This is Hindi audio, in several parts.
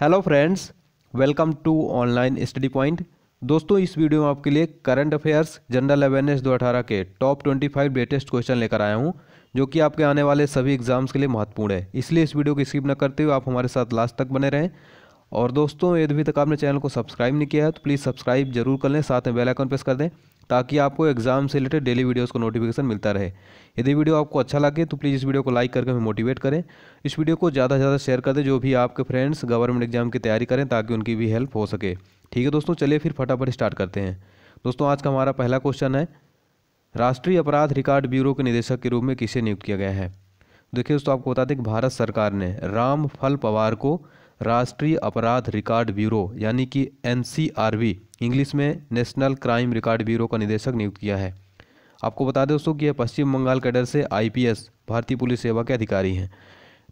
hello friends welcome to online study point दोस्तों इस वीडियो में आपके लिए करंट अफेयर्स जनरल अवेयरनेस दो अठारह के top twenty five latest question लेकर आया हूँ जो कि आपके आने वाले सभी एग्जाम्स के लिए महत्वपूर्ण है इसलिए इस वीडियो को स्किप न करते हुए आप हमारे साथ लास्ट तक बने रहें और दोस्तों यदि तक आपने चैनल को सब्सक्राइब नहीं किया है तो प्लीज़ सब्सक्राइब जरूर कर लें साथ में बेलाइकन प्रेस कर दें ताकि आपको एग्जाम से रिलेटेड डेली वीडियोस को नोटिफिकेशन मिलता रहे यदि वीडियो आपको अच्छा लगे तो प्लीज़ इस वीडियो को लाइक करके हमें मोटिवेट करें इस वीडियो को ज़्यादा से ज़्यादा शेयर कर दें जो भी आपके फ्रेंड्स गवर्नमेंट एग्जाम की तैयारी करें ताकि उनकी भी हेल्प हो सके ठीक है दोस्तों चलिए फिर फटाफट स्टार्ट करते हैं दोस्तों आज का हमारा पहला क्वेश्चन है राष्ट्रीय अपराध रिकॉर्ड ब्यूरो के निदेशक के रूप में किसे नियुक्त किया गया है देखिए दोस्तों आपको बता दें कि भारत सरकार ने राम फल पवार को राष्ट्रीय अपराध रिकॉर्ड ब्यूरो यानी कि एन इंग्लिश में नेशनल क्राइम रिकॉर्ड ब्यूरो का निदेशक नियुक्त किया है आपको बता दें दोस्तों कि यह पश्चिम बंगाल कैडर से आईपीएस भारतीय पुलिस सेवा के अधिकारी हैं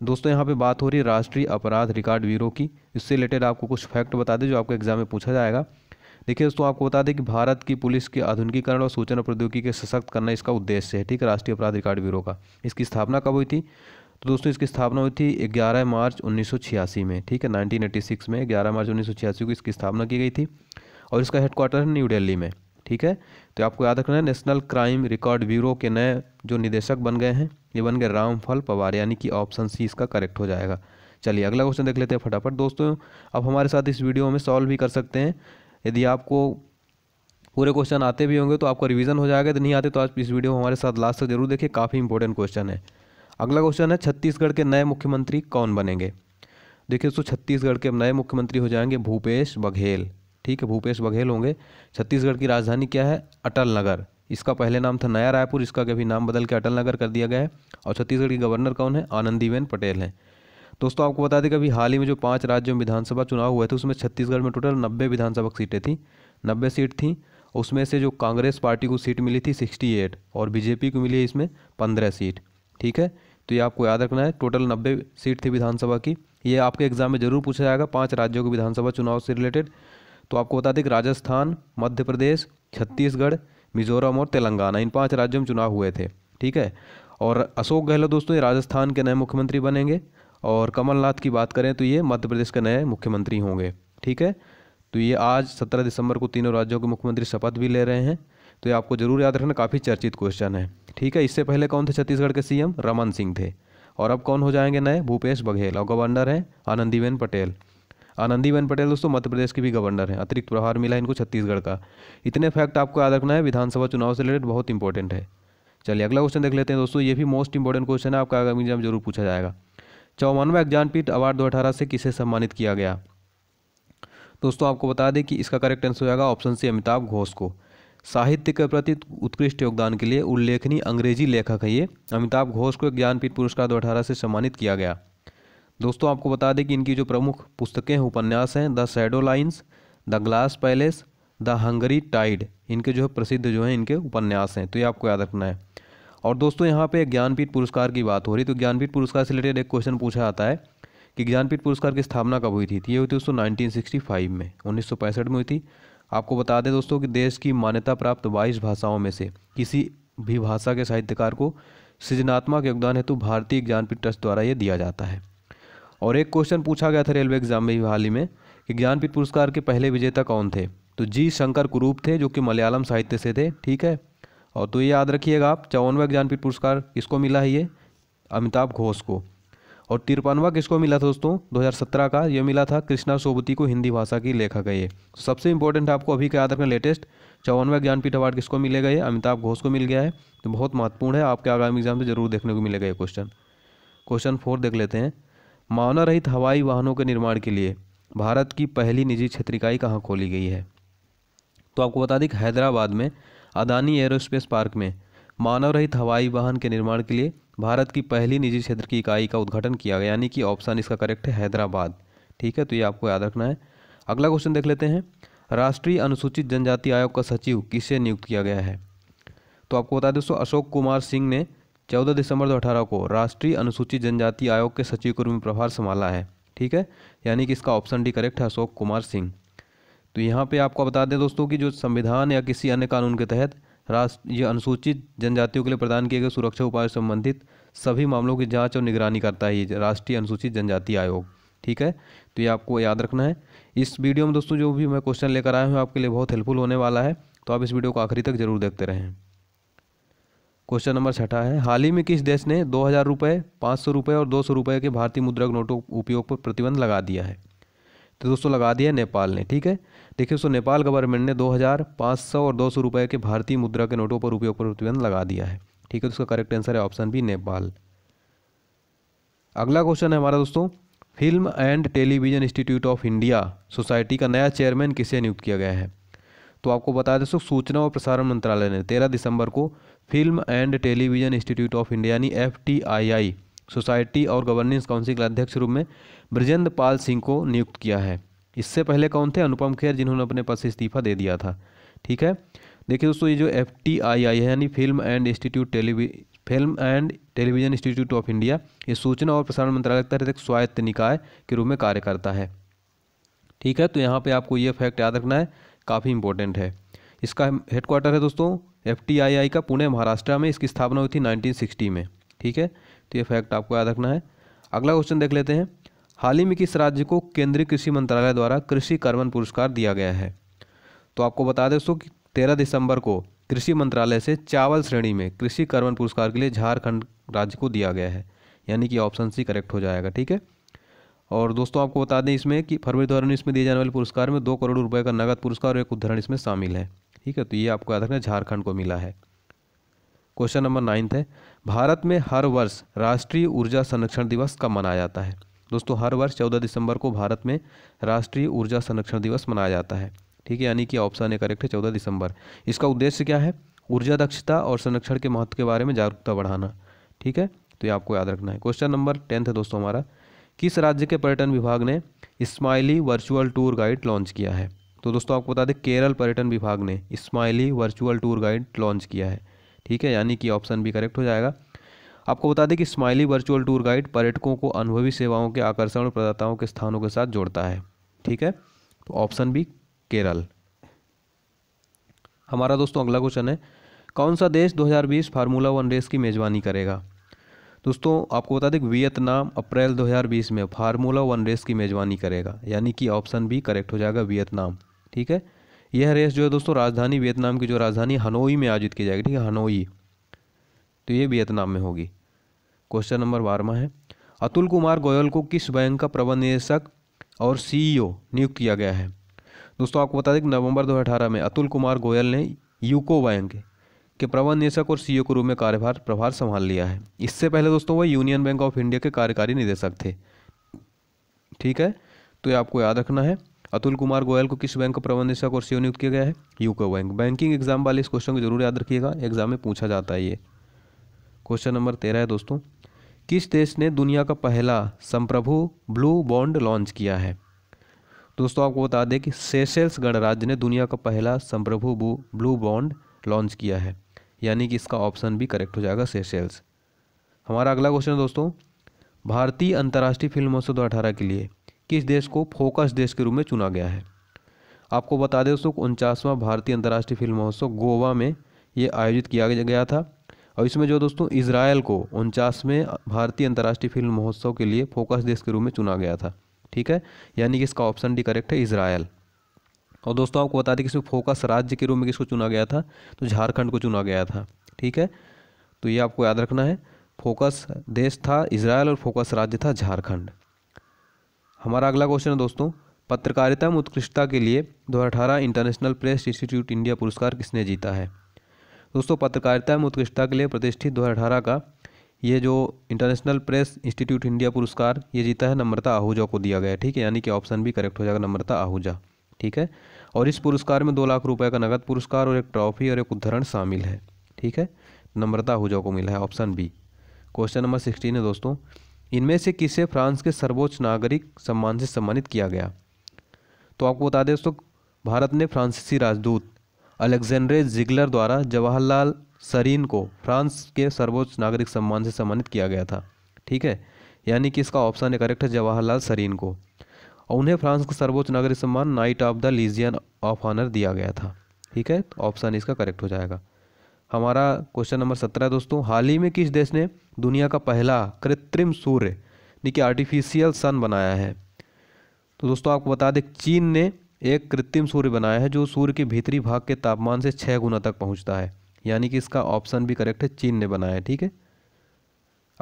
दोस्तों यहाँ पे बात हो रही है राष्ट्रीय अपराध रिकॉर्ड ब्यूरो की इससे रिलेटेड आपको कुछ फैक्ट बता दें जो आपके एग्जाम में पूछा जाएगा देखिए दोस्तों आपको बता दें कि भारत की पुलिस के आधुनिकीकरण और सूचना प्रौद्योगिकी के सशक्त करना इसका उद्देश्य है ठीक है राष्ट्रीय अपराध रिकॉर्ड ब्यूरो का इसकी स्थापना कब हुई थी तो दोस्तों इसकी स्थापना हुई थी 11 मार्च 1986 में ठीक है 1986 में 11 मार्च 1986 को इसकी स्थापना की गई थी और इसका हेडक्वार्टर है न्यू दिल्ली में ठीक है तो आपको याद रखना है नेशनल क्राइम रिकॉर्ड ब्यूरो के नए जो निदेशक बन गए हैं ये बन गए रामफल पवार यानी कि ऑप्शन सी इसका करेक्ट हो जाएगा चलिए अगला क्वेश्चन देख लेते हैं फटाफट दोस्तों आप हमारे साथ इस वीडियो में सॉल्व भी कर सकते हैं यदि आपको पूरे क्वेश्चन आते भी होंगे तो आपका रिवीजन हो जाएगा यदि नहीं आते तो आप इस वीडियो को हमारे साथ लास्ट तक जरूर देखिए काफ़ी इंपॉर्टेंट क्वेश्चन है अगला क्वेश्चन है छत्तीसगढ़ के नए मुख्यमंत्री कौन बनेंगे देखिए दोस्तों छत्तीसगढ़ के नए मुख्यमंत्री हो जाएंगे भूपेश बघेल ठीक है भूपेश बघेल होंगे छत्तीसगढ़ की राजधानी क्या है अटल नगर इसका पहले नाम था नया रायपुर इसका अभी नाम बदल के अटल नगर कर दिया गया है और छत्तीसगढ़ की गवर्नर कौन है आनंदीबेन पटेल हैं दोस्तों आपको बता दें कि अभी हाल ही में जो पाँच राज्यों में विधानसभा चुनाव हुए थे उसमें छत्तीसगढ़ में टोटल नब्बे विधानसभा सीटें थी नब्बे सीट थीं उसमें से जो कांग्रेस पार्टी को सीट मिली थी सिक्सटी एट और बीजेपी को मिली है इसमें पंद्रह सीट ठीक है तो ये आपको याद रखना है टोटल नब्बे सीट थी विधानसभा की ये आपके एग्जाम में जरूर पूछा जाएगा पाँच राज्यों के विधानसभा चुनाव से रिलेटेड तो आपको बता दें कि राजस्थान मध्य प्रदेश छत्तीसगढ़ मिजोरम और तेलंगाना इन पाँच राज्यों में चुनाव हुए थे ठीक है और अशोक गहलोत दोस्तों ये राजस्थान के नए मुख्यमंत्री बनेंगे और कमलनाथ की बात करें तो ये मध्य प्रदेश के नए मुख्यमंत्री होंगे ठीक है तो ये आज सत्रह दिसंबर को तीनों राज्यों के मुख्यमंत्री शपथ भी ले रहे हैं तो ये आपको ज़रूर याद रखना काफ़ी चर्चित क्वेश्चन है ठीक है इससे पहले कौन थे छत्तीसगढ़ के सीएम रमन सिंह थे और अब कौन हो जाएंगे नए भूपेश बघेल और गवर्नर हैं आनंदीबेन पटेल आनंदीबेन पटेल दोस्तों मध्य प्रदेश के भी गवर्नर हैं अतिरिक्त प्रभार मिला इनको छत्तीसगढ़ का इतने फैक्ट आपको याद रखना है विधानसभा चुनाव से रिलेटेड बहुत इंपॉर्टेंट है चलिए अगला क्वेश्चन देख लेते हैं दोस्तों ये भी मोस्ट इंपॉर्टेंट क्वेश्चन है आपका आगामी एग्जाम जरूर पूछा जाएगा चौवानवा एग्जामपीठ अवार्ड दो से किसे सम्मानित किया गया दोस्तों आपको बता दें कि इसका करेक्ट आंसर हो जाएगा ऑप्शन सी अमिताभ घोष को साहित्य के प्रति उत्कृष्ट योगदान के लिए उल्लेखनीय अंग्रेजी लेखक है ये अमिताभ घोष को ज्ञानपीठ पुरस्कार दो अठारह से सम्मानित किया गया दोस्तों आपको बता दें कि इनकी जो प्रमुख पुस्तकें हैं उपन्यास हैं the shadow lines the glass palace the hungry tide इनके जो है प्रसिद्ध जो है इनके उपन्यास हैं तो ये आपको याद रखना है और दोस्तों यहाँ पे ज्ञानपीठ पुरस्कार की बात हो रही तो ज्ञानपीठ पुरस्कार से रिलेटेड एक क्वेश्चन पूछा जाता है कि ज्ञानपीठ पुरस्कार की स्थापना कब हुई थी ये हुई थी दोस्तों नाइनटीन में उन्नीस में हुई थी आपको बता दें दोस्तों कि देश की मान्यता प्राप्त बाईस भाषाओं में से किसी भी भाषा के साहित्यकार को सृजनात्मक योगदान हेतु भारतीय ज्ञानपीठ ट्रस्ट द्वारा ये दिया जाता है और एक क्वेश्चन पूछा गया था रेलवे एग्जाम में हाल ही में कि ज्ञानपीठ पुरस्कार के पहले विजेता कौन थे तो जी शंकर कुरूप थे जो कि मलयालम साहित्य से थे ठीक है और तो ये याद रखिएगा आप चौवनवा ज्ञानपीठ पुरस्कार किसको मिला है ये अमिताभ घोष को और तिरपनवा किसको मिला था दोस्तों 2017 का ये मिला था कृष्णा सोबती को हिंदी भाषा की लेखक है ये सबसे इंपॉर्टेंट आपको अभी क्या याद रखना लेटेस्ट चौवनवा ज्ञानपीठ अवार्ड किसको मिलेगा ये अमिताभ घोष को मिल गया है तो बहुत महत्वपूर्ण है आपके आगामी एग्जाम से जरूर देखने को मिलेगा ये क्वेश्चन क्वेश्चन फोर देख लेते हैं मानव रहित हवाई वाहनों के निर्माण के लिए भारत की पहली निजी क्षेत्रिकाई कहाँ खोली गई है तो आपको बता दें कि हैदराबाद में अदानी एरोस्पेस पार्क में मानव रहित हवाई वाहन के निर्माण के लिए भारत की पहली निजी क्षेत्र की इकाई का उद्घाटन किया गया यानी कि ऑप्शन इसका करेक्ट है हैदराबाद ठीक है तो ये आपको याद रखना है अगला क्वेश्चन देख लेते हैं राष्ट्रीय अनुसूचित जनजाति आयोग का सचिव किसे नियुक्त किया गया है तो आपको बता दें दोस्तों अशोक कुमार सिंह ने चौदह दिसंबर दो को राष्ट्रीय अनुसूचित जनजाति आयोग के सचिव के रूप में प्रभार संभाला है ठीक है यानी कि इसका ऑप्शन डी करेक्ट है अशोक कुमार सिंह तो यहाँ पे आपको बता दें दोस्तों कि जो संविधान या किसी अन्य कानून के तहत राष्ट्र ये अनुसूचित जनजातियों के लिए प्रदान किए गए सुरक्षा उपाय संबंधित सभी मामलों की जांच और निगरानी करता है ये राष्ट्रीय अनुसूचित जनजाति आयोग ठीक है तो ये आपको याद रखना है इस वीडियो में दोस्तों जो भी मैं क्वेश्चन लेकर आया हूँ आपके लिए बहुत हेल्पफुल होने वाला है तो आप इस वीडियो को आखिरी तक जरूर देखते रहें क्वेश्चन नंबर छठा है हाल ही में किस देश ने दो हज़ार रुपये पाँच सौ रुपये और दो सौ रुपये के भारतीय मुद्रा नोटों उपयोग पर प्रतिबंध लगा दिया है तो दोस्तों लगा दिया नेपाल ने ठीक है देखिए दोस्तों नेपाल गवर्नमेंट ने 2000, सौ और 200 रुपए के भारतीय मुद्रा के नोटों पर उपयोग पर प्रतिबंध लगा दिया है ठीक है उसका करेक्ट आंसर है ऑप्शन बी नेपाल अगला क्वेश्चन है हमारा दोस्तों film and television institute of India society का नया चेयरमैन किसे नियुक्त किया गया है तो आपको बता दें सूचना और प्रसारण मंत्रालय ने तेरह दिसंबर को film and television institute of India यानी एफ सोसाइटी और गवर्नेंस काउंसिल के अध्यक्ष रूप में ब्रजेंद्र पाल सिंह को नियुक्त किया है इससे पहले कौन थे अनुपम खेर जिन्होंने अपने पद से इस्तीफा दे दिया था ठीक है देखिए दोस्तों ये जो एफ टी आई आई है यानी film and institute television film and television institute of India ये सूचना और प्रसारण मंत्रालय के तहत स्वायत्त निकाय के रूप में कार्य करता है ठीक है तो यहाँ पे आपको ये फैक्ट याद रखना है काफ़ी इंपॉर्टेंट है इसका हेडक्वार्टर है दोस्तों एफ का पुणे महाराष्ट्र में इसकी स्थापना हुई थी नाइनटीन में ठीक है तो ये फैक्ट आपको याद रखना है अगला क्वेश्चन देख लेते हैं हाल ही में किस राज्य को केंद्रीय कृषि मंत्रालय द्वारा कृषि कर्मन पुरस्कार दिया गया है तो आपको बता दें दोस्तों कि तेरह दिसंबर को कृषि मंत्रालय से चावल श्रेणी में कृषि कर्मन पुरस्कार के लिए झारखंड राज्य को दिया गया है यानी कि ऑप्शन सी करेक्ट हो जाएगा ठीक है और दोस्तों आपको बता दें इसमें कि फरवरी दो इसमें में दिए जाने वाले पुरस्कार में दो करोड़ रुपये का नगद पुरस्कार और एक उदाहरण इसमें शामिल है ठीक है तो ये आपको याद रखना झारखंड को मिला है क्वेश्चन नंबर नाइन्थ है भारत में हर वर्ष राष्ट्रीय ऊर्जा संरक्षण दिवस कब मनाया जाता है दोस्तों हर वर्ष चौदह दिसंबर को भारत में राष्ट्रीय ऊर्जा संरक्षण दिवस मनाया जाता है ठीक है यानी कि ऑप्शन ए करेक्ट है चौदह दिसंबर इसका उद्देश्य क्या है ऊर्जा दक्षता और संरक्षण के महत्व के बारे में जागरूकता बढ़ाना ठीक है तो ये आपको याद रखना है क्वेश्चन नंबर टेंथ है दोस्तों हमारा किस राज्य के पर्यटन विभाग ने smiley virtual tour guide launch किया है तो दोस्तों आपको बता दें केरल पर्यटन विभाग ने smiley virtual tour guide launch किया है ठीक है यानी कि ऑप्शन भी करेक्ट हो जाएगा आपको बता दें कि स्माइली वर्चुअल टूर गाइड पर्यटकों को अनुभवी सेवाओं के आकर्षण और प्रदाताओं के स्थानों के साथ जोड़ता है ठीक है तो ऑप्शन बी केरल हमारा दोस्तों अगला क्वेश्चन है कौन सा देश 2020 फार्मूला वन रेस की मेज़बानी करेगा दोस्तों आपको बता दें वियतनाम अप्रैल 2020 में फार्मूला वन रेस की मेज़बानी करेगा यानी कि ऑप्शन बी करेक्ट हो जाएगा वियतनाम ठीक है यह रेस जो है दोस्तों राजधानी वियतनाम की जो राजधानी हनोई में आयोजित की जाएगी ठीक है हनोई तो ये वियतनाम में होगी क्वेश्चन नंबर बारहवा है अतुल कुमार गोयल को किस बैंक का प्रबंध निदेशक और सीईओ e नियुक्त किया गया है दोस्तों आपको बता दें कि नवंबर 2018 में अतुल कुमार गोयल ने यूको बैंक के प्रबंध निदेशक और सीईओ e के रूप में कार्यभार प्रभार संभाल लिया है इससे पहले दोस्तों वह यूनियन बैंक ऑफ इंडिया के कार्यकारी निदेशक थे ठीक है तो ये आपको याद रखना है अतुल कुमार गोयल को किस बैंक का प्रबंध निदेशक और सीओ नियुक्त किया गया है यूको बैंक बैंकिंग एग्जाम वाले इस क्वेश्चन को जरूर याद रखिएगा एग्जाम में पूछा जाता है ये क्वेश्चन नंबर तेरह है दोस्तों किस देश ने दुनिया का पहला संप्रभु ब्लू बॉन्ड लॉन्च किया है दोस्तों आपको बता दें कि सेशेल्स गणराज्य ने दुनिया का पहला संप्रभु ब्लू बॉन्ड लॉन्च किया है यानी कि इसका ऑप्शन भी करेक्ट हो जाएगा सेशेल्स हमारा अगला क्वेश्चन दोस्तों भारतीय अंतर्राष्ट्रीय फिल्म महोत्सव दो के लिए किस देश को फोकस देश के रूप में चुना गया है आपको बता दें दोस्तों उनचासवां भारतीय अंतर्राष्ट्रीय फिल्म महोत्सव गोवा में ये आयोजित किया गया था और इसमें जो दोस्तों इसराइल को उनचासवें भारतीय अंतर्राष्ट्रीय फिल्म महोत्सव के लिए फोकस देश के रूप में चुना गया था ठीक है यानी कि इसका ऑप्शन डी करेक्ट है इसराइल और दोस्तों आपको बता दें कि इसमें फोकस राज्य के रूप में किसको चुना गया था तो झारखंड को चुना गया था ठीक है तो ये आपको याद रखना है फोकस देश था इसराइल और फोकस राज्य था झारखंड हमारा अगला क्वेश्चन है दोस्तों पत्रकारिता में उत्कृष्टता के लिए 2018 इंटरनेशनल प्रेस इंस्टीट्यूट इंडिया पुरस्कार किसने जीता है दोस्तों पत्रकारिता में उत्कृष्टता के लिए प्रतिष्ठित 2018 का ये जो इंटरनेशनल प्रेस इंस्टीट्यूट इंडिया पुरस्कार ये जीता है नम्रता आहूजा को दिया गया ठीक है यानी कि ऑप्शन भी करेक्ट हो जाएगा नम्रता आहूजा ठीक है और इस पुरस्कार में दो लाख रुपए का नगद पुरस्कार और एक ट्रॉफी और एक उद्धरण शामिल है ठीक है नम्रता आहूजा को मिला है option B question number sixteen है दोस्तों इनमें से किसे फ्रांस के सर्वोच्च नागरिक सम्मान से सम्मानित किया गया तो आपको बता दें दोस्तों भारत ने फ्रांसीसी राजदूत अलेक्जेंड्रे जिगलर द्वारा जवाहरलाल सरीन को फ्रांस के सर्वोच्च नागरिक सम्मान से सम्मानित किया गया था ठीक है यानी कि इसका ऑप्शन है करेक्ट है जवाहरलाल सरीन को और उन्हें फ्रांस का सर्वोच्च नागरिक सम्मान knight of the legion of honour दिया गया था ठीक है तो ऑप्शन इसका करेक्ट हो जाएगा हमारा क्वेश्चन नंबर सत्रह दोस्तों हाल ही में किस देश ने दुनिया का पहला कृत्रिम सूर्य यानी कि आर्टिफिशियल सन बनाया है तो दोस्तों आपको बता दें चीन ने एक कृत्रिम सूर्य बनाया है जो सूर्य के भीतरी भाग के तापमान से छः गुना तक पहुँचता है यानी कि इसका ऑप्शन भी करेक्ट है चीन ने बनाया है ठीक है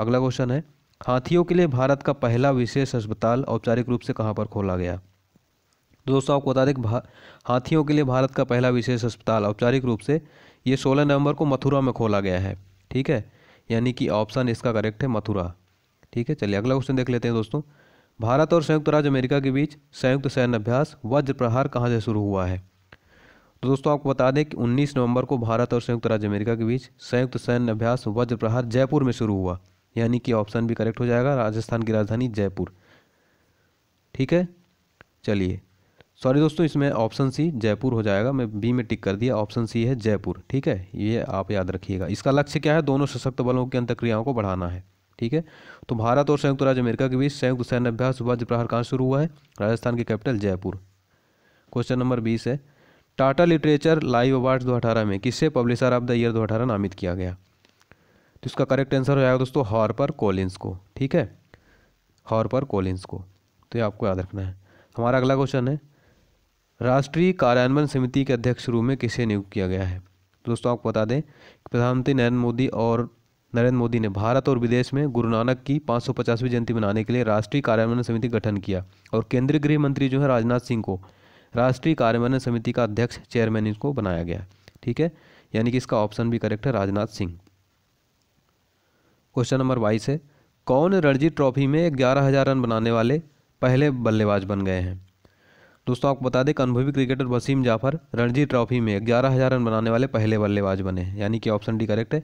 अगला क्वेश्चन है हाथियों के लिए भारत का पहला विशेष अस्पताल औपचारिक रूप से कहाँ पर खोला गया दोस्तों आपको बता दें हाथियों के लिए भारत का पहला विशेष अस्पताल औपचारिक रूप से ये सोलह नवंबर को मथुरा में खोला गया है ठीक है यानी कि ऑप्शन इसका करेक्ट है मथुरा ठीक है चलिए अगला क्वेश्चन देख लेते हैं दोस्तों भारत और संयुक्त राज्य अमेरिका के बीच संयुक्त सैन्य अभ्यास वज्र प्रहार कहाँ से शुरू हुआ है तो दोस्तों आपको बता दें कि 19 नवंबर को भारत और संयुक्त राज्य अमेरिका के बीच संयुक्त सैन्य अभ्यास वज्र प्रहार जयपुर में शुरू हुआ यानी कि ऑप्शन भी करेक्ट हो जाएगा राजस्थान की राजधानी जयपुर ठीक है चलिए सॉरी दोस्तों इसमें ऑप्शन सी जयपुर हो जाएगा मैं बी में टिक कर दिया ऑप्शन सी है जयपुर ठीक है ये आप याद रखिएगा इसका लक्ष्य क्या है दोनों सशक्त बलों की अंतक्रियाओं को बढ़ाना है ठीक है तो भारत और संयुक्त राज्य अमेरिका के बीच संयुक्त सैन्य अभ्यास वज्र प्रहार कहाँ शुरू हुआ है राजस्थान के कैपिटल जयपुर क्वेश्चन नंबर बीस है टाटा लिटरेचर लाइव अवार्ड दो अठारह में किससे पब्लिशर ऑफ द ईयर दो अठारह नामित किया गया तो इसका करेक्ट आंसर हो जाएगा दोस्तों हॉर्पर कोलिंस को ठीक है हॉर्पर कोलिंस को तो ये आपको याद रखना है हमारा अगला क्वेश्चन है राष्ट्रीय कार्यान्वयन समिति के अध्यक्ष रूप में किसे नियुक्त किया गया है दोस्तों आपको बता दें प्रधानमंत्री नरेंद्र मोदी और नरेंद्र मोदी ने भारत और विदेश में गुरु नानक की 550वीं जयंती मनाने के लिए राष्ट्रीय कार्यान्वयन समिति गठन किया और केंद्रीय गृह मंत्री जो है राजनाथ सिंह को राष्ट्रीय कार्यान्वयन समिति का अध्यक्ष चेयरमैन इसको बनाया गया ठीक है यानी कि इसका ऑप्शन भी करेक्ट है राजनाथ सिंह क्वेश्चन नंबर बाईस है कौन रणजी ट्रॉफी में ग्यारह हज़ार रन बनाने वाले पहले बल्लेबाज बन गए हैं दोस्तों आपको बता दें कि अनुभवी क्रिकेटर वसीम जाफर रणजी ट्रॉफी में ग्यारह हज़ार रन बनाने वाले पहले बल्लेबाज बने हैं यानी कि ऑप्शन डी करेक्ट है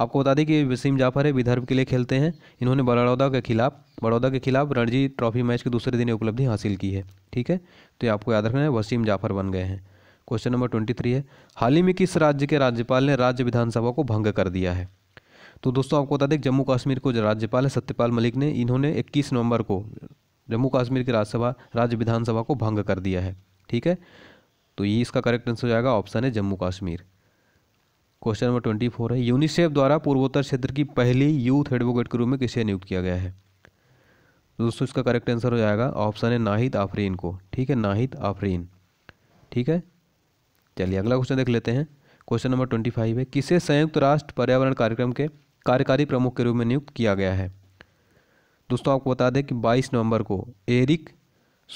आपको बता दें कि वसीम जाफर है विदर्भ के लिए खेलते हैं इन्होंने बड़ौदा के खिलाफ बड़ौदा के खिलाफ रणजी ट्रॉफी मैच के दूसरे दिन उपलब्धि हासिल की है ठीक है तो ये आपको याद रखना है वसीम जाफर बन गए हैं क्वेश्चन नंबर ट्वेंटी थ्री है हाल ही में किस राज्य के राज्यपाल ने राज्य विधानसभा को भंग कर दिया है तो दोस्तों आपको बता दें जम्मू कश्मीर को जो राज्यपाल है सत्यपाल मलिक ने इन्होंने इक्कीस नवंबर को जम्मू कश्मीर की राज्यसभा राज्य विधानसभा को भंग कर दिया है ठीक है तो ये इसका करेक्ट आंसर हो जाएगा ऑप्शन है Jammu Kashmir question number twenty four है यूनिसेफ द्वारा पूर्वोत्तर क्षेत्र की पहली यूथ एडवोकेट के रूप में किसे नियुक्त किया गया है तो दोस्तों इसका करेक्ट आंसर हो जाएगा ऑप्शन है नाहिद आफरीन को ठीक है नाहिद आफरीन ठीक है चलिए अगला क्वेश्चन देख लेते हैं क्वेश्चन नंबर ट्वेंटी फाइव है किसे संयुक्त राष्ट्र पर्यावरण कार्यक्रम के कार्यकारी प्रमुख के रूप में नियुक्त किया गया है दोस्तों आपको बता दें कि 22 नवंबर को एरिक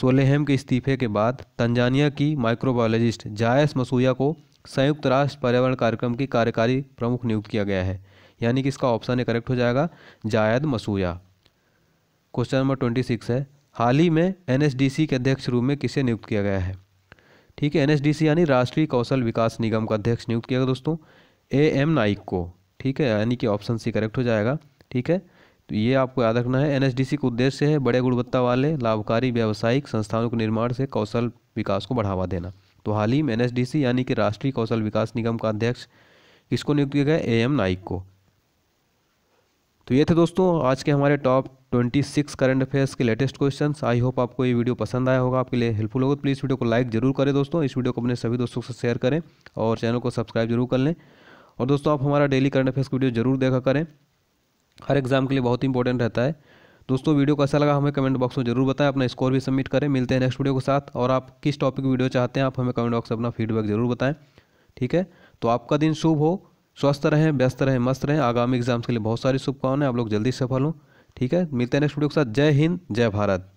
सोलेहम के इस्तीफे के बाद तंजानिया की माइक्रोबायोलॉजिस्ट जायस मसूया को संयुक्त राष्ट्र पर्यावरण कार्यक्रम की कार्यकारी प्रमुख नियुक्त किया गया है यानी कि इसका ऑप्शन है करेक्ट हो जाएगा जायद मसूया क्वेश्चन नंबर ट्वेंटी सिक्स है हाल ही में एन के अध्यक्ष रूप में किसे नियुक्त किया गया है ठीक है एन यानी राष्ट्रीय कौशल विकास निगम का अध्यक्ष नियुक्त किया गया दोस्तों ए एम नाइक को ठीक है यानी कि ऑप्शन सी करेक्ट हो जाएगा ठीक है तो ये आपको याद रखना है एनएसडीसी का उद्देश्य है बड़े गुणवत्ता वाले लाभकारी व्यावसायिक संस्थानों के निर्माण से कौशल विकास को बढ़ावा देना तो हाल ही में एन यानी कि राष्ट्रीय कौशल विकास निगम का अध्यक्ष किसको नियुक्त किया गया ए एम नाइक को तो ये थे दोस्तों आज के हमारे टॉप 26 करंट अफेयर्स के लेटेस्ट क्वेश्चंस आई होप आपको ये वीडियो पसंद आया होगा आपके लिए हेल्पफुल होगा तो प्लीज़ वीडियो को लाइक जरूर करें दोस्तों इस वीडियो को अपने सभी दोस्तों से शेयर करें और चैनल को सब्सक्राइब जरूर कर लें और दोस्तों आप हमारा डेली करंट अफेयर्स की वीडियो जरूर देखा करें हर एग्ज़ाम के लिए बहुत इंपॉर्टेंट रहता है दोस्तों वीडियो कैसा लगा हमें कमेंट बॉक्स में जरूर बताएं अपना स्कोर भी सबमिट करें मिलते हैं नेक्स्ट वीडियो के साथ और आप किस टॉपिक वीडियो चाहते हैं आप हमें कमेंट बॉक्स अपना फीडबैक जरूर बताएं ठीक है तो आपका दिन शुभ हो स्वस्थ रहें व्यस्त रहें मस्त रहें आगामी एग्जाम्स के लिए बहुत सारी शुभकामनाएं आप लोग जल्दी सफल हों ठीक है मिलते हैं नेक्स्ट वीडियो के साथ जय हिंद जय भारत